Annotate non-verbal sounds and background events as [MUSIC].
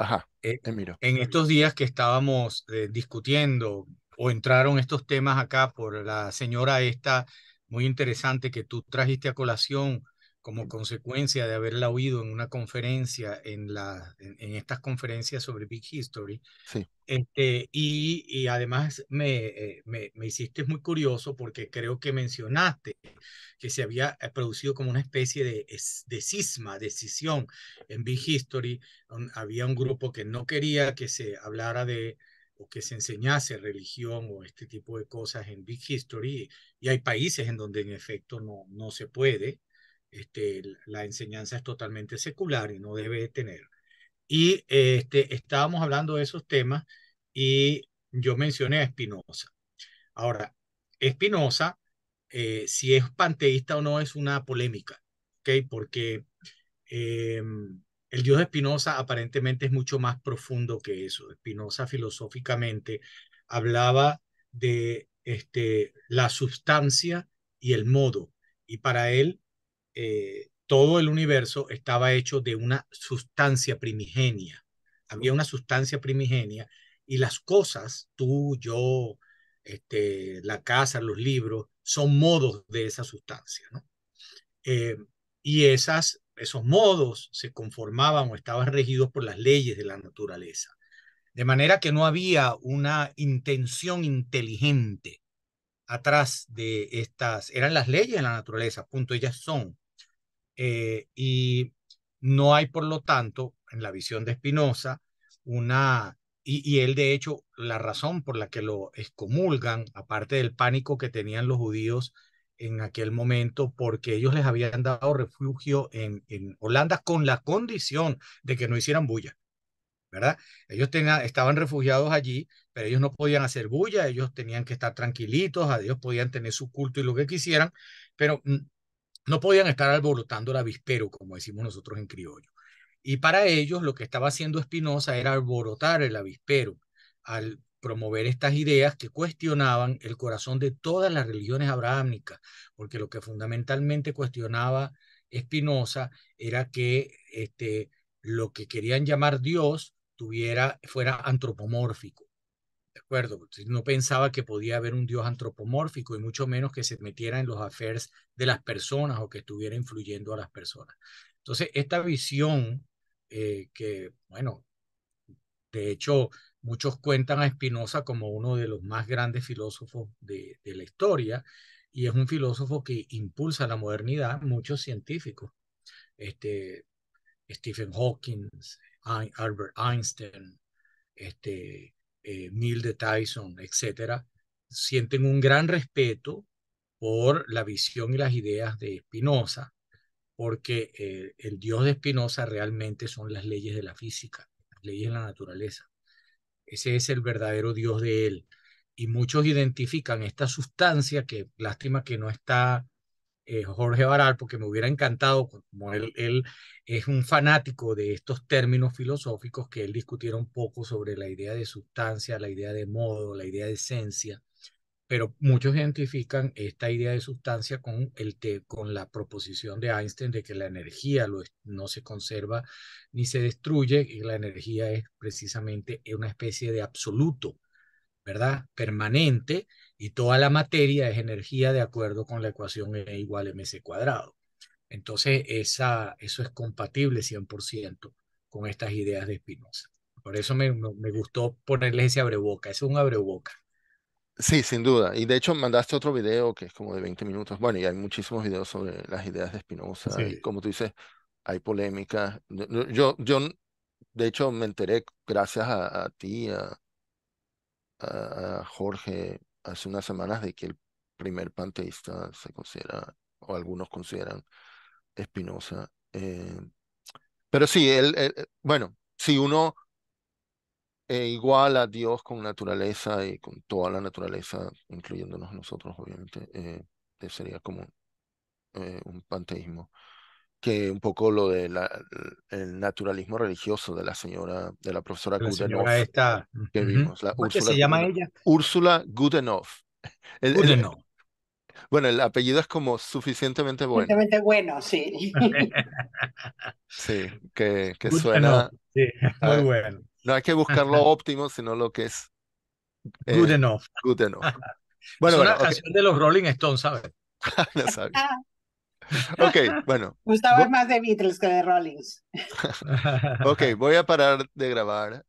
Ajá, eh, en estos días que estábamos eh, discutiendo o entraron estos temas acá por la señora esta muy interesante que tú trajiste a colación, como consecuencia de haberla oído en una conferencia, en, la, en, estas conferencias sobre Big History. Sí. Este, y, y además me, eh, me, me, hiciste muy curioso porque creo que mencionaste que se había eh, producido como una especie de, de cisma, decisión en Big History. Había un grupo que no quería que se hablara de, o que se enseñase religión o este tipo de cosas en Big History. Y hay países en donde en efecto no, no se puede. Este, la enseñanza es totalmente secular y no debe tener. Y este, estábamos hablando de esos temas y yo mencioné a Spinoza. Ahora, Spinoza, eh, si es panteísta o no, es una polémica, ¿okay? porque em, el dios de Spinoza aparentemente es mucho más profundo que eso. Spinoza filosóficamente hablaba de este, la sustancia y el modo, y para él eh, todo el universo estaba hecho de una sustancia primigenia. Había una sustancia primigenia y las cosas, tú, yo, este, la casa, los libros, son modos de esa sustancia. Eh, y esas, esos modos se conformaban o estaban regidos por las leyes de la naturaleza. De manera que no había una intención inteligente atrás de estas, eran las leyes de la naturaleza, punto, ellas son. Eh, y no hay, por lo tanto, en la visión de Spinoza, una, y, él de hecho, la razón por la que lo excomulgan, aparte del pánico que tenían los judíos en aquel momento, porque ellos les habían dado refugio en, en Holanda con la condición de que no hicieran bulla. ¿verdad? Ellos estaban refugiados allí, pero ellos no podían hacer bulla, ellos tenían que estar tranquilitos, a ellos podían tener su culto y lo que quisieran, pero no podían estar alborotando el avispero, como decimos nosotros en criollo. Y para ellos lo que estaba haciendo Espinosa era alborotar el avispero al promover estas ideas que cuestionaban el corazón de todas las religiones abrahámicas, porque lo que fundamentalmente cuestionaba Espinosa era que este, lo que querían llamar Dios tuviera, fuera antropomórfico acuerdo, no pensaba que podía haber un Dios antropomórfico y mucho menos que se metiera en los affairs de las personas o que estuviera influyendo a las personas. Entonces, esta visión eh, que, bueno, de hecho, muchos cuentan a Spinoza como uno de los más grandes filósofos de, de la historia y es un filósofo que impulsa la modernidad, muchos científicos, este, Stephen Hawking, Albert Einstein, este, eh, de Tyson, etcétera, sienten un gran respeto por la visión y las ideas de Spinoza, porque eh, el Dios de Spinoza realmente son las leyes de la física, las leyes de la naturaleza. Ese es el verdadero Dios de él. Y muchos identifican esta sustancia que, lástima que no está eh, Jorge Baral, porque me hubiera encantado, como él, es un fanático de estos términos filosóficos que él discutió un poco sobre la idea de sustancia, la idea de modo, la idea de esencia, pero muchos identifican esta idea de sustancia con, el con la proposición de Einstein de que la energía no se conserva ni se destruye, y la energía es precisamente una especie de absoluto ¿verdad? Permanente y toda la materia es energía de acuerdo con la ecuación E igual mc cuadrado. Entonces, esa, eso es compatible 100% con estas ideas de Spinoza. Por eso me, me gustó ponerle ese abreboca, es un abreboca. Sí, sin duda. Y de hecho mandaste otro video que es como de 20 minutos. Bueno, y hay muchísimos videos sobre las ideas de Spinoza. Y como tú dices, hay polémica. Yo, yo, de hecho, me enteré gracias a, a ti, a, a, Jorge hace unas semanas de que el primer panteísta se considera, o algunos consideran Espinosa. Eh, pero sí, él, eh, bueno, si uno eh, iguala a Dios con naturaleza y con toda la naturaleza, incluyéndonos nosotros, obviamente, eh, sería como un panteísmo que un poco lo del naturalismo religioso de la señora, de la profesora la que vimos. La ¿Cómo se llama ella? Úrsula [LAUGHS] Gudenoff. bueno, el apellido es como suficientemente bueno. Suficientemente bueno, sí. [LAUGHS] sí, que, suena... Sí, muy bueno. No hay que buscar lo óptimo, sino lo que es... Eh, good enough. Good enough. Bueno, es una canción de los Rolling Stones, ¿sabes? [LAUGHS] no ok, bueno. Gustavo es más de Beatles que de Rollins. [LAUGHS] ok, voy a parar de grabar